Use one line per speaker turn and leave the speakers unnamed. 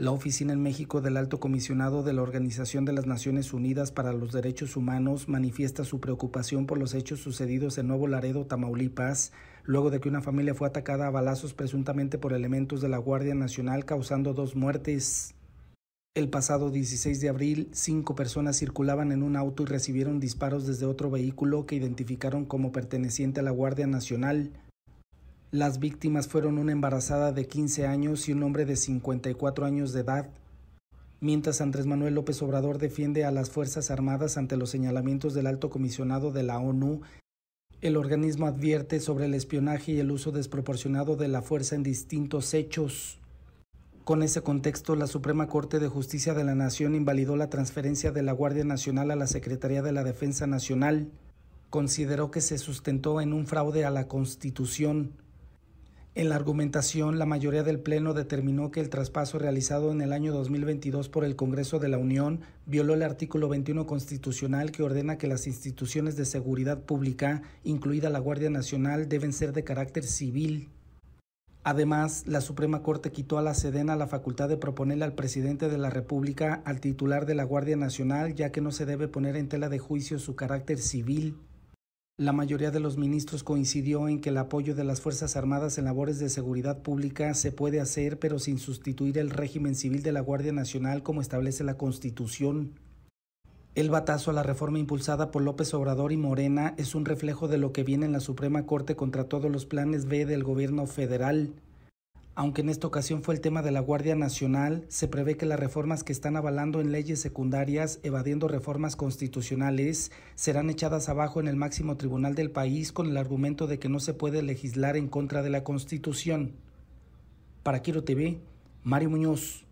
La Oficina en México del Alto Comisionado de la Organización de las Naciones Unidas para los Derechos Humanos manifiesta su preocupación por los hechos sucedidos en Nuevo Laredo, Tamaulipas, luego de que una familia fue atacada a balazos presuntamente por elementos de la Guardia Nacional causando dos muertes. El pasado 16 de abril, cinco personas circulaban en un auto y recibieron disparos desde otro vehículo que identificaron como perteneciente a la Guardia Nacional. Las víctimas fueron una embarazada de 15 años y un hombre de 54 años de edad. Mientras Andrés Manuel López Obrador defiende a las Fuerzas Armadas ante los señalamientos del alto comisionado de la ONU, el organismo advierte sobre el espionaje y el uso desproporcionado de la fuerza en distintos hechos. Con ese contexto, la Suprema Corte de Justicia de la Nación invalidó la transferencia de la Guardia Nacional a la Secretaría de la Defensa Nacional. Consideró que se sustentó en un fraude a la Constitución. En la argumentación, la mayoría del Pleno determinó que el traspaso realizado en el año 2022 por el Congreso de la Unión violó el artículo 21 constitucional que ordena que las instituciones de seguridad pública, incluida la Guardia Nacional, deben ser de carácter civil. Además, la Suprema Corte quitó a la Sedena la facultad de proponerle al presidente de la República al titular de la Guardia Nacional, ya que no se debe poner en tela de juicio su carácter civil. La mayoría de los ministros coincidió en que el apoyo de las Fuerzas Armadas en labores de seguridad pública se puede hacer, pero sin sustituir el régimen civil de la Guardia Nacional como establece la Constitución. El batazo a la reforma impulsada por López Obrador y Morena es un reflejo de lo que viene en la Suprema Corte contra todos los planes B del gobierno federal. Aunque en esta ocasión fue el tema de la Guardia Nacional, se prevé que las reformas que están avalando en leyes secundarias, evadiendo reformas constitucionales, serán echadas abajo en el máximo tribunal del país con el argumento de que no se puede legislar en contra de la Constitución. Para Quiero TV, Mario Muñoz.